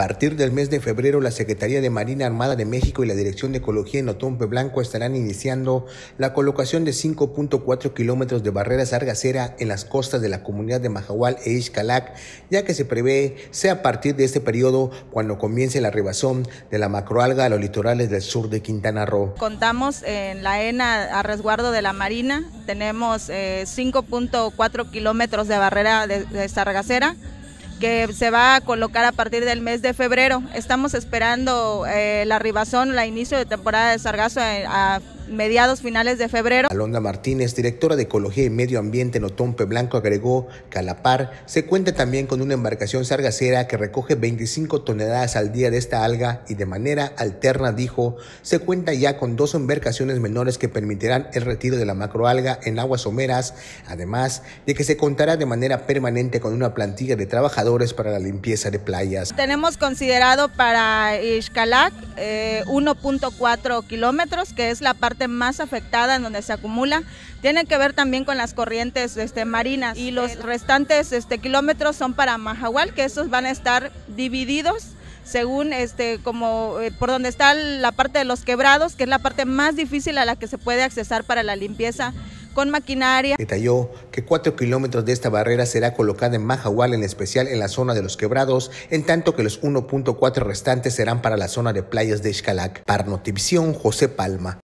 A partir del mes de febrero, la Secretaría de Marina Armada de México y la Dirección de Ecología en Otompe Blanco estarán iniciando la colocación de 5.4 kilómetros de barreras sargacera en las costas de la comunidad de Majahual e Iscalac, ya que se prevé sea a partir de este periodo cuando comience la arribazón de la macroalga a los litorales del sur de Quintana Roo. Contamos en la ENA a resguardo de la Marina, tenemos 5.4 eh, kilómetros de barrera de, Sargacera que se va a colocar a partir del mes de febrero. Estamos esperando eh, la ribazón, la inicio de temporada de sargazo eh, a mediados finales de febrero. Alonda Martínez, directora de Ecología y Medio Ambiente en Otompe Blanco, agregó que a la par se cuenta también con una embarcación sargacera que recoge 25 toneladas al día de esta alga y de manera alterna, dijo, se cuenta ya con dos embarcaciones menores que permitirán el retiro de la macroalga en aguas someras, además de que se contará de manera permanente con una plantilla de trabajadores para la limpieza de playas. Tenemos considerado para Ixcalac 1.4 eh, kilómetros, que es la parte más afectada en donde se acumula. Tiene que ver también con las corrientes este, marinas y los restantes este, kilómetros son para Mahahual, que esos van a estar divididos según este como eh, por donde está la parte de los quebrados, que es la parte más difícil a la que se puede accesar para la limpieza con maquinaria. Detalló que 4 kilómetros de esta barrera será colocada en Mahahual, en especial en la zona de los quebrados, en tanto que los 1.4 restantes serán para la zona de playas de Xcalac. Para Notivisión, José Palma.